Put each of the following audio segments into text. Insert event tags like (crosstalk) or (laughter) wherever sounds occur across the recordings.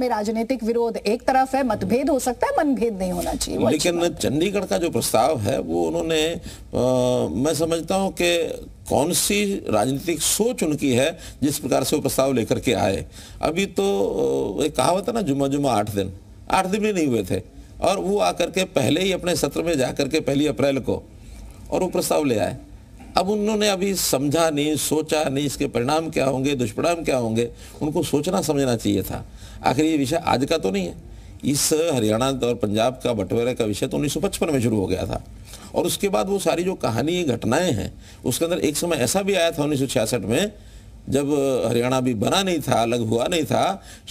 में राजनीतिक विरोध एक तरफ है मतभेद हो सकता है मनभेद नहीं होना चाहिए लेकिन चंडीगढ़ का जो प्रस्ताव है वो उन्होंने मैं समझता हूँ कि कौन सी राजनीतिक सोच उनकी है जिस प्रकार से वो प्रस्ताव लेकर के आए अभी तो एक कहावत है ना जुम्मा जुम्मा आठ दिन आठ दिन भी नहीं हुए थे और वो आकर के पहले ही अपने सत्र में जा करके पहली अप्रैल को और वो प्रस्ताव ले आए अब उन्होंने अभी समझा नहीं सोचा नहीं इसके परिणाम क्या होंगे दुष्परिणाम क्या होंगे उनको सोचना समझना चाहिए था आखिर ये विषय आज का तो नहीं है इस हरियाणा और पंजाब का बंटवारे का विषय तो उन्नीस में शुरू हो गया था और उसके बाद वो सारी जो कहानी घटनाएं हैं उसके अंदर एक समय ऐसा भी आया था उन्नीस में जब हरियाणा भी बना नहीं था अलग हुआ नहीं था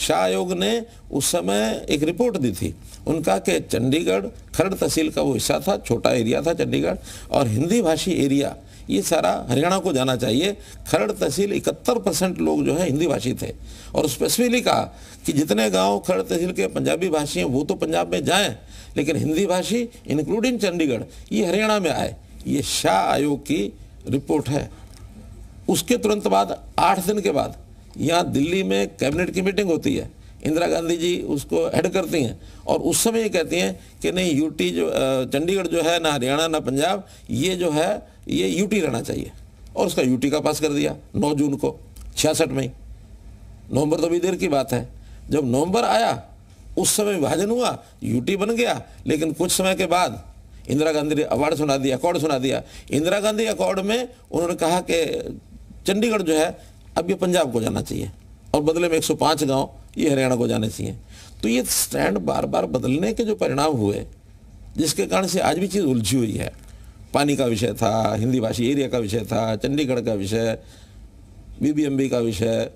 शाह आयोग ने उस समय एक रिपोर्ट दी थी उनका कि चंडीगढ़ खरड़ तहसील का वो हिस्सा था छोटा एरिया था चंडीगढ़ और हिंदी भाषी एरिया ये सारा हरियाणा को जाना चाहिए खरड़ तहसील इकहत्तर परसेंट लोग जो है हिंदी भाषी थे और स्पेसिफिकली कहा कि जितने गांव खरड़ तहसील के पंजाबी भाषी हैं वो तो पंजाब में जाएं लेकिन हिंदी भाषी इंक्लूडिंग चंडीगढ़ ये हरियाणा में आए ये शाह आयोग की रिपोर्ट है उसके तुरंत बाद आठ दिन के बाद यहाँ दिल्ली में कैबिनेट की मीटिंग होती है इंदिरा गांधी जी उसको हेड करती हैं और उस समय ये कहती हैं कि नहीं यूटी जो चंडीगढ़ जो है ना हरियाणा ना पंजाब ये जो है ये यूटी रहना चाहिए और उसका यूटी का पास कर दिया नौ जून को छियासठ में नवंबर तो अभी देर की बात है जब नवंबर आया उस समय विभाजन हुआ यूटी बन गया लेकिन कुछ समय के बाद इंदिरा गांधी ने अवार्ड सुना दिया अकॉर्ड सुना दिया इंदिरा गांधी अकॉर्ड में उन्होंने कहा कि चंडीगढ़ जो है अब ये पंजाब को जाना चाहिए और बदले में 105 गांव ये हरियाणा को जाने चाहिए तो ये स्टैंड बार बार बदलने के जो परिणाम हुए जिसके कारण से आज भी चीज़ उलझी हुई है पानी का विषय था हिंदी भाषी एरिया का विषय था चंडीगढ़ का विषय बीबीएमबी का विषय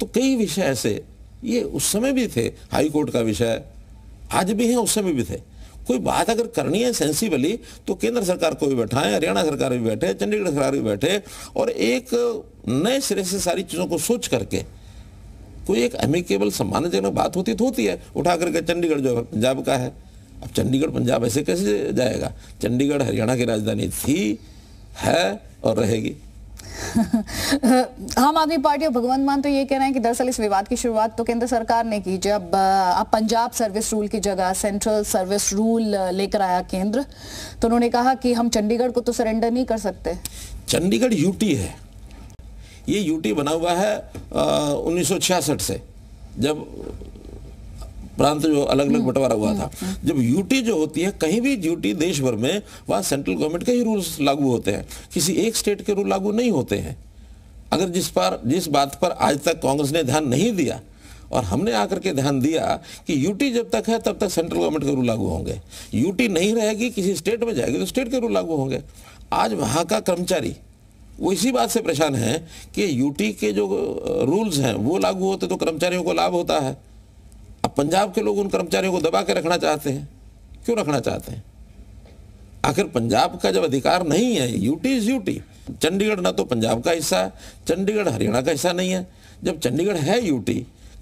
तो कई विषय ऐसे ये उस समय भी थे हाई कोर्ट का विषय आज भी हैं उस समय भी थे कोई बात अगर करनी है सेंसिबली तो केंद्र सरकार को भी बैठाएं हरियाणा सरकार भी बैठे चंडीगढ़ सरकार भी बैठे और एक नए सिरे से सारी चीज़ों को सोच करके कोई एक अमिकेबल सम्मानजनक बात होती तो होती है उठा करके चंडीगढ़ जो है पंजाब का है अब चंडीगढ़ पंजाब ऐसे कैसे जाएगा चंडीगढ़ हरियाणा की राजधानी थी है और रहेगी (laughs) आम आदमी पार्टी और भगवंत मान तो ये कह रहे हैं कि दरअसल इस विवाद की शुरुआत तो केंद्र सरकार ने की जब अब पंजाब सर्विस रूल की जगह सेंट्रल सर्विस रूल लेकर आया केंद्र तो उन्होंने कहा कि हम चंडीगढ़ को तो सरेंडर नहीं कर सकते चंडीगढ़ यूटी है ये यूटी बना हुआ है उन्नीस से जब प्रांत जो अलग अलग हम्म। बंटवारा हुआ हम्म। था हम्म। जब यूटी जो होती है कहीं भी ड्यूटी देश भर में वहाँ सेंट्रल गवर्नमेंट के ही रूल्स लागू होते हैं किसी एक स्टेट के रूल लागू नहीं होते हैं अगर जिस पर जिस बात पर आज तक कांग्रेस ने ध्यान नहीं दिया और हमने आकर के ध्यान दिया कि यूटी जब तक है तब तक सेंट्रल गवर्नमेंट के रूल लागू होंगे यूटी नहीं रहेगी किसी स्टेट में जाएगी तो स्टेट के रूल लागू होंगे आज वहाँ का कर्मचारी वो इसी बात से परेशान है कि यूटी के जो रूल्स हैं वो लागू होते तो कर्मचारियों को लाभ होता है पंजाब के लोग उन कर्मचारियों को दबा के रखना चाहते हैं क्यों रखना चाहते हैं आखिर पंजाब का जब अधिकार नहीं है यूटी इज यूटी चंडीगढ़ ना तो पंजाब का हिस्सा है चंडीगढ़ हरियाणा का हिस्सा नहीं है जब चंडीगढ़ है यूटी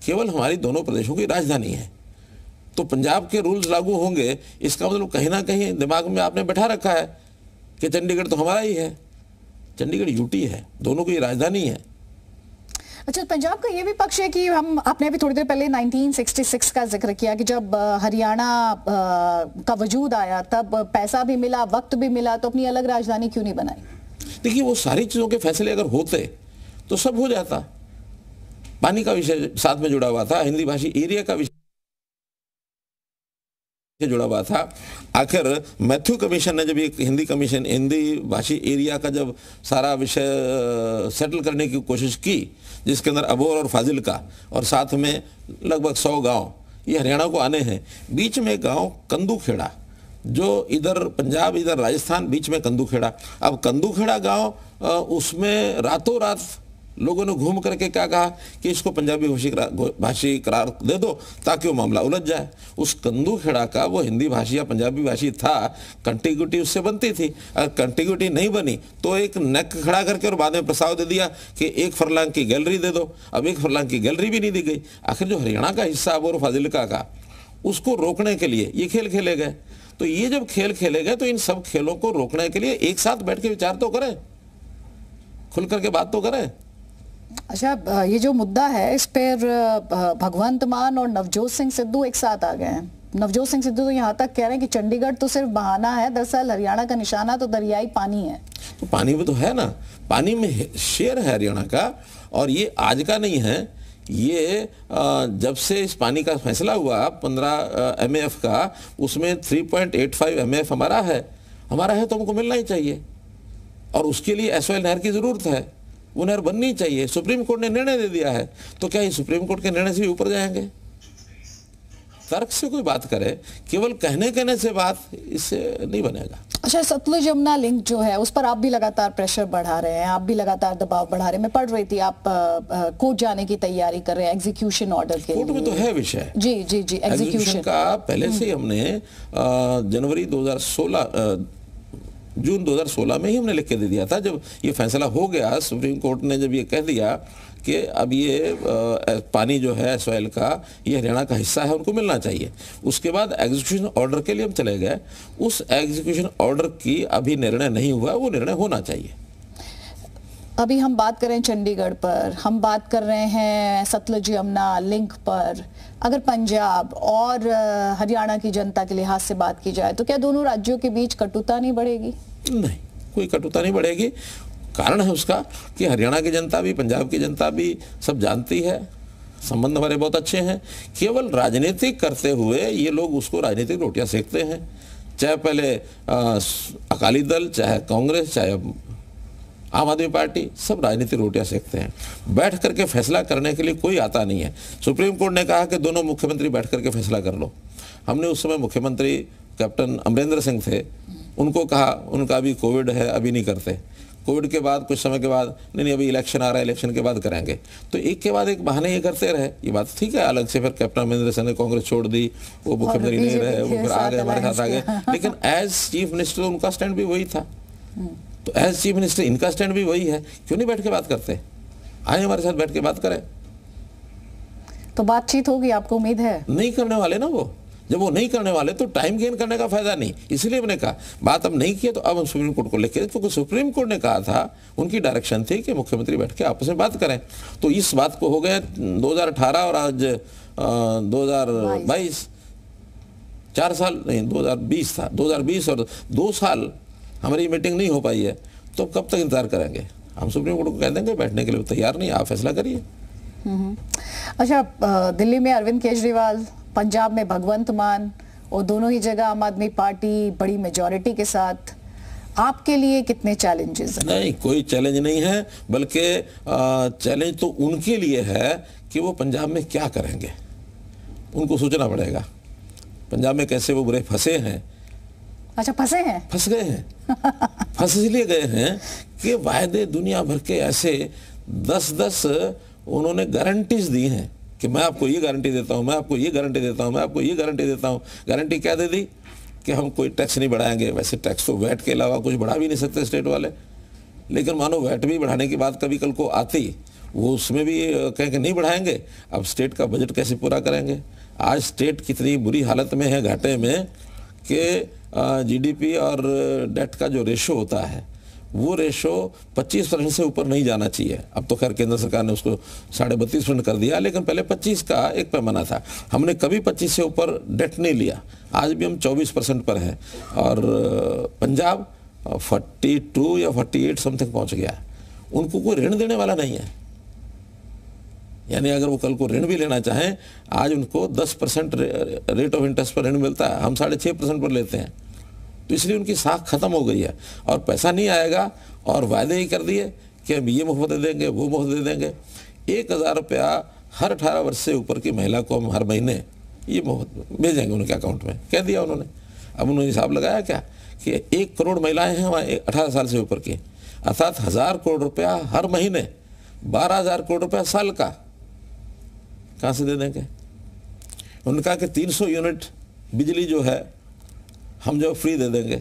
केवल हमारी दोनों प्रदेशों की राजधानी है तो पंजाब के रूल्स लागू होंगे इसका मतलब कहीं ना कहीं दिमाग में आपने बैठा रखा है कि चंडीगढ़ तो हमारा ही है चंडीगढ़ यूटी है दोनों की राजधानी है अच्छा पंजाब का ये भी पक्ष है कि हम आपने अभी थोड़ी देर पहले 1966 का जिक्र किया कि जब हरियाणा का वजूद आया तब पैसा भी मिला वक्त भी मिला तो अपनी अलग राजधानी क्यों नहीं बनाई देखिए वो सारी चीज़ों के फैसले अगर होते तो सब हो जाता पानी का विषय साथ में जुड़ा हुआ था हिंदी भाषी एरिया का विषय से जुड़ा हुआ था आखिर मैथ्यू कमीशन ने जब एक हिंदी कमीशन हिंदी भाषी एरिया का जब सारा विषय सेटल करने की कोशिश की जिसके अंदर अबोर और फाजिल का और साथ में लगभग सौ गांव ये हरियाणा को आने हैं बीच में गांव कंदूखेड़ा जो इधर पंजाब इधर राजस्थान बीच में कंदूखेड़ा अब कंदूखेड़ा गाँव उसमें रातों रात लोगों ने घूम करके क्या कहा कि इसको पंजाबी भाषी भाषी करार दे दो ताकि वो मामला उलझ जाए उस कंदू खेड़ा का वो हिंदी भाषी या पंजाबी भाषी था कंटिग्यूटी उससे बनती थी अगर कंटिग्यूटी नहीं बनी तो एक नेक खड़ा करके और बाद में प्रस्ताव दे दिया कि एक फरलांग की गैलरी दे दो अब एक फरलांग की गैलरी भी नहीं दी गई आखिर जो हरियाणा का हिस्सा और फाजिलका का उसको रोकने के लिए ये खेल खेले गए तो ये जब खेल खेले गए तो इन सब खेलों को रोकने के लिए एक साथ बैठ के विचार तो करें खुल करके बात तो करें अच्छा ये जो मुद्दा है इस पर भगवंत मान और नवजोत सिंह सिद्धू एक साथ आ गए हैं नवजोत सिंह सिद्धू तो यहाँ तक कह रहे हैं कि चंडीगढ़ तो सिर्फ बहाना है दरअसल हरियाणा का निशाना तो दरियाई पानी है तो पानी में तो है ना पानी में शेर है हरियाणा का और ये आज का नहीं है ये जब से इस पानी का फैसला हुआ पंद्रह एम का उसमें three point eight five M हमारा है हमारा है तो हमको मिलना ही चाहिए और उसके लिए एस नहर की ज़रूरत है उन्हें बननी चाहिए सुप्रीम कोर्ट ने निर्णय दे दिया है तो क्या ये सुप्रीम कोर्ट के निर्णय से भी ऊपर जाएंगे तर्क से कोई बात करे केवल कहने कहने से बात इससे नहीं बनेगा अच्छा सतलुज यमुना लिंक जो है उस पर आप भी लगातार प्रेशर बढ़ा रहे हैं आप भी लगातार दबाव बढ़ा रहे हैं मैं पढ़ रही थी आप कोर्ट जाने की तैयारी कर रहे हैं एग्जीक्यूशन ऑर्डर के कोर्ट में तो है विषय जी जी जी एग्जीक्यूशन का पहले से हम्म। हमने जनवरी 2016 जून 2016 में ही हमने लिख के दे दिया था जब ये फैसला हो गया सुप्रीम कोर्ट ने जब ये कह दिया कि अब ये आ, पानी जो है सॉइल का ये हरियाणा का हिस्सा है उनको मिलना चाहिए उसके बाद एग्जीक्यूशन ऑर्डर के लिए हम चले गए उस एग्जीक्यूशन ऑर्डर की अभी निर्णय नहीं हुआ वो निर्णय होना चाहिए अभी हम बात करें चंडीगढ़ पर हम बात कर रहे हैं सतलज यमुना लिंक पर अगर पंजाब और हरियाणा की जनता के लिहाज से बात की जाए तो क्या दोनों राज्यों के बीच कटुता नहीं बढ़ेगी नहीं कोई कटुता नहीं बढ़ेगी कारण है उसका कि हरियाणा की जनता भी पंजाब की जनता भी सब जानती है संबंध हमारे बहुत अच्छे हैं केवल राजनीतिक करते हुए ये लोग उसको राजनीतिक रोटियां सेकते हैं चाहे पहले आ, अकाली दल चाहे कांग्रेस चाहे आम आदमी पार्टी सब राजनीतिक रोटियां सेकते हैं बैठ करके फैसला करने के लिए कोई आता नहीं है सुप्रीम कोर्ट ने कहा कि दोनों मुख्यमंत्री बैठ करके फैसला कर लो हमने उस समय मुख्यमंत्री कैप्टन अमरेंद्र सिंह थे उनको कहा उनका अभी कोविड है अभी नहीं करते कोविड के बाद कुछ समय के बाद नहीं नहीं अभी इलेक्शन आ रहा है इलेक्शन के बाद करेंगे तो एक के बाद एक बहाने ये करते रहे ये बात तो ठीक है अलग से फिर कैप्टन अमरिंदर सिंह ने कांग्रेस छोड़ दी वो मुख्यमंत्री नहीं रहे वो फिर आ गए हमारे साथ आ गए लेकिन एज चीफ मिनिस्टर उनका स्टैंड भी वही था हम्म। तो एज चीफ मिनिस्टर इनका स्टैंड भी वही है क्यों नहीं बैठ के बात करते आए हमारे साथ बैठ के बात करें तो बातचीत होगी आपको उम्मीद है नहीं करने वाले ना वो जब वो नहीं करने वाले तो टाइम गेन करने का फायदा नहीं इसलिए मैंने कहा बात अब नहीं किया तो अब हम सुप्रीम कोर्ट को तो क्योंकि सुप्रीम कोर्ट ने कहा था उनकी डायरेक्शन थी कि मुख्यमंत्री बैठ के आपस में बात करें तो इस बात को हो गया 2018 और आज आ, हजार चार साल नहीं 2020 था 2020 और दो साल हमारी मीटिंग नहीं हो पाई है तो कब तक इंतज़ार करेंगे हम सुप्रीम कोर्ट को कह देंगे बैठने के लिए तो तैयार नहीं आप फैसला करिए अच्छा दिल्ली में अरविंद केजरीवाल पंजाब में भगवंत मान और दोनों ही जगह आम आदमी पार्टी बड़ी मेजोरिटी के साथ आपके लिए कितने चैलेंजेस हैं नहीं कोई चैलेंज नहीं है बल्कि चैलेंज तो उनके लिए है कि वो पंजाब में क्या करेंगे उनको सोचना पड़ेगा पंजाब में कैसे वो बुरे फंसे हैं अच्छा फंसे हैं फंस गए हैं (laughs) फंस इसलिए गए हैं कि वायदे दुनिया भर के ऐसे दस दस उन्होंने गारंटीज दी हैं कि मैं आपको ये गारंटी देता हूँ मैं आपको ये गारंटी देता हूँ मैं आपको ये गारंटी देता हूँ गारंटी क्या दे दी कि हम कोई टैक्स नहीं बढ़ाएंगे वैसे टैक्स तो वैट के अलावा कुछ बढ़ा भी नहीं सकते स्टेट वाले लेकिन मानो वैट भी बढ़ाने की बात कभी कल को आती वो उसमें भी कहें कि नहीं बढ़ाएंगे अब स्टेट का बजट कैसे पूरा करेंगे आज स्टेट कितनी बुरी हालत में है घाटे में कि जीडीपी और डेट का जो रेशो होता है वो रेशो 25 परसेंट से ऊपर नहीं जाना चाहिए अब तो खैर केंद्र सरकार ने उसको साढ़े बत्तीस परसेंट कर दिया लेकिन पहले 25 का एक पैमाना था हमने कभी 25 से ऊपर डेट नहीं लिया आज भी हम 24 परसेंट पर हैं और पंजाब 42 या 48 समथिंग पहुंच गया उनको कोई ऋण देने वाला नहीं है यानी अगर वो कल को ऋण भी लेना चाहें आज उनको 10 परसेंट रेट ऑफ इंटरेस्ट पर ऋण मिलता है हम साढ़े छः परसेंट पर लेते हैं तो इसलिए उनकी साख खत्म हो गई है और पैसा नहीं आएगा और वायदे ही कर दिए कि हम ये मुफ्त दे देंगे वो मुफ्त दे देंगे एक हज़ार रुपया हर अठारह वर्ष से ऊपर की महिला को हम हर महीने ये मुफ्त भेजेंगे उनके अकाउंट में कह दिया उन्होंने अब उन्होंने हिसाब लगाया क्या कि एक करोड़ महिलाएँ हैं हमारे अठारह साल से ऊपर की अर्थात हज़ार करोड़ रुपया हर महीने बारह हज़ार करोड़ रुपया साल का कहाँ से दे देंगे उन्होंने कहा कि 300 यूनिट बिजली जो है हम जो फ्री दे देंगे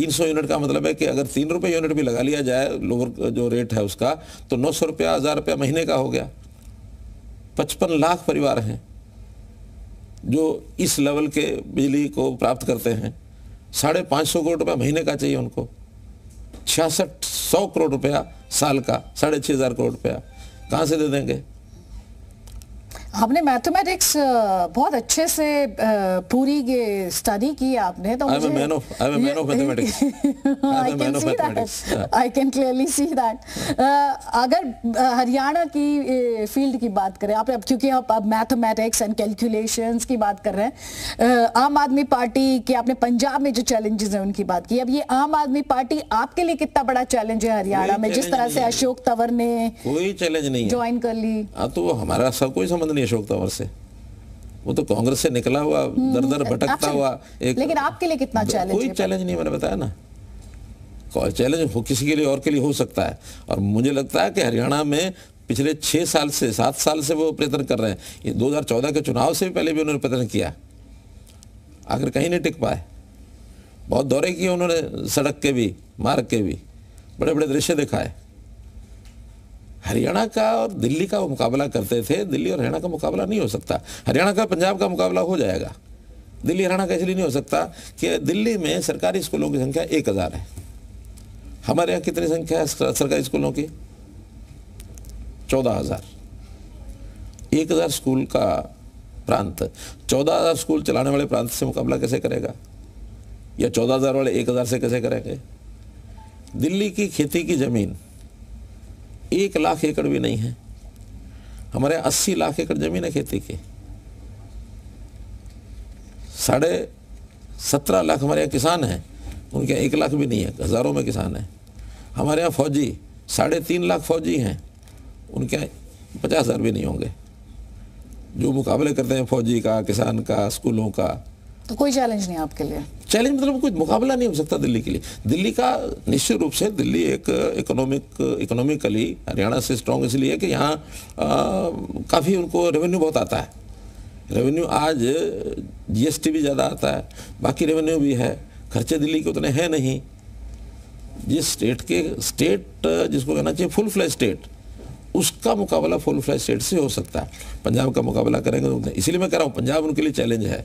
300 हम्म। यूनिट का मतलब है कि अगर तीन रुपये यूनिट भी लगा लिया जाए लोअर जो रेट है उसका तो नौ सौ रुपया हज़ार रुपया महीने का हो गया पचपन लाख परिवार हैं जो इस लेवल के बिजली को प्राप्त करते हैं साढ़े पाँच सौ करोड़ रुपया महीने का चाहिए उनको छियासठ सौ करोड़ रुपया साल का साढ़े छः हज़ार करोड़ रुपया कहाँ से दे देंगे आपने मैथमेटिक्स बहुत अच्छे से पूरी के स्टडी की आपने तो मुझे I can clearly see that अगर हरियाणा की फील्ड की बात करें आप अब क्योंकि आप अब मैथमेटिक्स एंड कैलकुलेशंस की बात कर रहे हैं आम आदमी पार्टी की आपने पंजाब में जो चैलेंजेस हैं उनकी बात की अब ये आम आदमी पार्टी आपके लिए कितना बड़ा चैलेंज है हरियाणा में जिस तरह से अशोक तंवर ने कोई चैलेंज नहीं ज्वाइन कर ली हाँ, तो हमारा सब कोई समझ नहीं अशोक तंवर से वो तो कांग्रेस से निकला हुआ हम्म, दर दर भटकता हुआ एक लेकिन आपके लिए कितना चैलेंज कोई चैलेंज नहीं मैंने बताया ना चैलेंज किसी के लिए और के लिए हो सकता है और मुझे लगता है कि हरियाणा में पिछले छः साल से सात साल से वो प्रयत्न कर रहे हैं ये 2014 के चुनाव से पहले भी उन्होंने प्रयत्न किया आखिर कहीं नहीं टिक पाए बहुत दौरे किए उन्होंने सड़क के भी मार्ग के भी बड़े बड़े दृश्य दिखाए हरियाणा का और दिल्ली का वो मुकाबला करते थे दिल्ली और हरियाणा का मुकाबला नहीं हो सकता हरियाणा का पंजाब का मुकाबला हो जाएगा दिल्ली हरियाणा का इसलिए नहीं हो सकता कि दिल्ली में सरकारी स्कूलों की संख्या एक हज़ार है हमारे यहाँ कितनी संख्या है सरकारी स्कूलों की चौदह हज़ार एक हज़ार स्कूल का प्रांत चौदह हज़ार स्कूल चलाने वाले प्रांत से मुकाबला कैसे करेगा या चौदह हज़ार वाले एक हज़ार से कैसे करेंगे दिल्ली की खेती की ज़मीन एक लाख एकड़ भी नहीं है हमारे अस्सी लाख एकड़ जमीन है खेती की साढ़े सत्रह लाख हमारे यहाँ किसान हैं उनके यहाँ एक लाख भी नहीं है हज़ारों में किसान हैं हमारे यहाँ फौजी साढ़े तीन लाख फौजी हैं उनके यहाँ पचास हज़ार भी नहीं होंगे जो मुकाबले करते हैं फौजी का किसान का स्कूलों का तो कोई चैलेंज नहीं आपके लिए चैलेंज मतलब कोई मुकाबला नहीं हो सकता दिल्ली के लिए दिल्ली का निश्चित रूप से दिल्ली एक इकोनॉमिक इकोनॉमिकली हरियाणा से स्ट्रॉन्ग इसलिए कि यहाँ काफ़ी उनको रेवेन्यू बहुत आता है रेवेन्यू आज जीएसटी भी ज़्यादा आता है बाकी रेवेन्यू भी है खर्चे दिल्ली के उतने हैं नहीं जिस स्टेट के स्टेट जिसको कहना चाहिए फुल फ्लैश स्टेट उसका मुकाबला फुल फ्लैश स्टेट से हो सकता है पंजाब का मुकाबला करेंगे तो इसलिए मैं कह रहा हूँ पंजाब उनके लिए चैलेंज है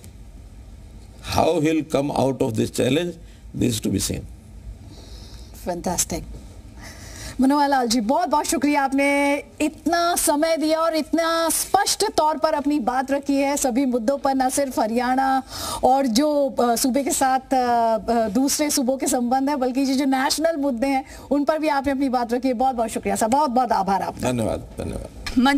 How he'll come out of this challenge, this to be seen. Fantastic. मनोहर लाल जी बहुत बहुत शुक्रिया आपने इतना समय दिया और इतना स्पष्ट तौर पर अपनी बात रखी है सभी मुद्दों पर न सिर्फ हरियाणा और जो सूबे के साथ दूसरे सूबों के संबंध है बल्कि जो नेशनल मुद्दे हैं उन पर भी आपने अपनी बात रखी है बहुत बहुत शुक्रिया सर बहुत बहुत आभार आप धन्यवाद धन्यवाद